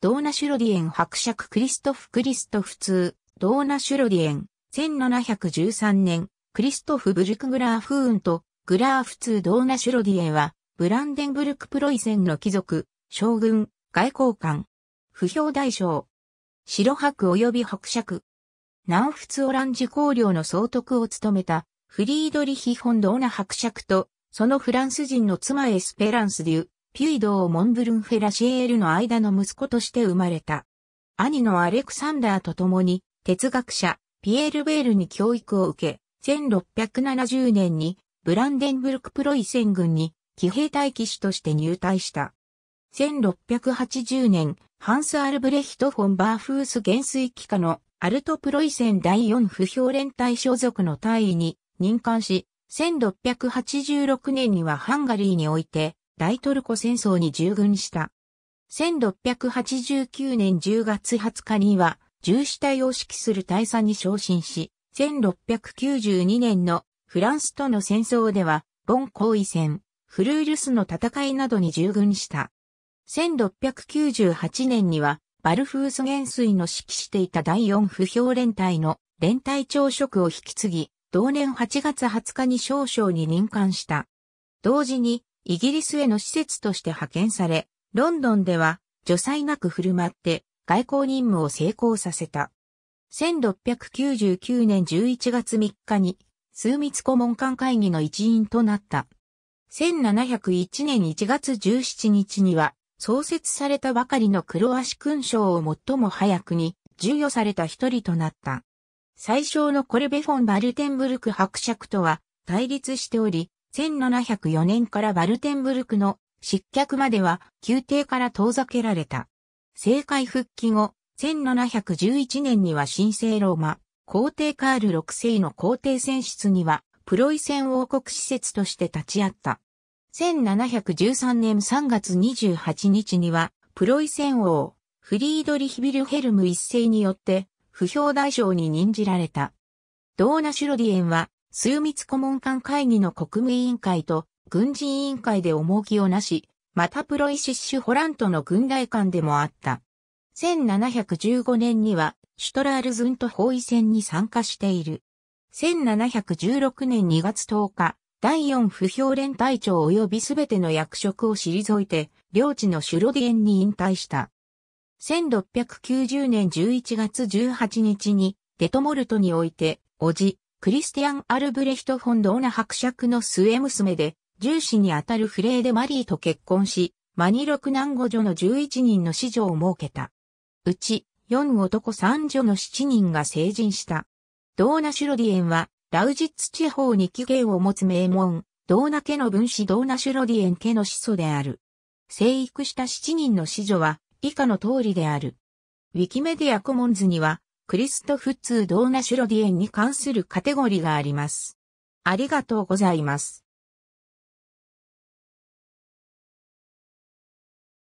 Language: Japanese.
ドーナシュロディエン伯爵クリストフ・クリストフ2、ドーナシュロディエン、1713年、クリストフ・ブルク・グラーフーンと、グラーフ2ドーナシュロディエンは、ブランデンブルク・プロイセンの貴族、将軍、外交官、不評大将、白伯及び伯爵、南仏オランジ公領の総督を務めた、フリードリヒ・ホンドーナ伯爵と、そのフランス人の妻エスペランス・デュ、ピュイドー・モンブルン・フェラ・シエールの間の息子として生まれた。兄のアレクサンダーと共に、哲学者、ピエール・ベールに教育を受け、1670年にブランデンブルク・プロイセン軍に騎兵隊騎士として入隊した。1680年、ハンス・アルブレヒト・フォン・バーフース元帥機下のアルト・プロイセン第4不評連隊所属の隊員に任官し、1686年にはハンガリーにおいて大トルコ戦争に従軍した。1689年10月20日には、重視隊を指揮する大佐に昇進し、1692年のフランスとの戦争では、ボン行為戦、フルールスの戦いなどに従軍した。1698年には、バルフース元帥の指揮していた第四不評連隊の連隊長職を引き継ぎ、同年8月20日に少将に任官した。同時に、イギリスへの施設として派遣され、ロンドンでは、助災なく振る舞って、外交任務を成功させた。1699年11月3日に、数密顧問官会議の一員となった。1701年1月17日には、創設されたばかりの黒足勲章を最も早くに授与された一人となった。最小のコルベフォン・バルテンブルク伯爵とは対立しており、1704年からバルテンブルクの失脚までは宮廷から遠ざけられた。政界復帰後、1711年には神聖ローマ、皇帝カール6世の皇帝選出には、プロイセン王国施設として立ち会った。1713年3月28日には、プロイセン王、フリードリヒビルヘルム一世によって、不評代償に任じられた。ドーナ・シュロディエンは、枢密顧問官会議の国務委員会と軍事委員会で重きをなし、またプロイシッシュ・ホラントの軍大官でもあった。1715年には、シュトラールズント包囲戦に参加している。1716年2月10日、第4不評連隊長及びすべての役職を退いて、領地のシュロディエンに引退した。1690年11月18日に、デトモルトにおいて、おじ、クリスティアン・アルブレヒト・フォン・ドーナ伯爵の末娘で、重子にあたるフレーデ・マリーと結婚し、マニロク男女女の11人の子女を設けた。うち、4男3女の7人が成人した。ドーナ・シュロディエンは、ラウジッツ地方に起源を持つ名門、ドーナ家の分子ドーナ・シュロディエン家の始祖である。生育した7人の子女は、以下の通りである。ウィキメディアコモンズには、クリストフッツードーナシュロディエンに関するカテゴリがあります。ありがとうございます。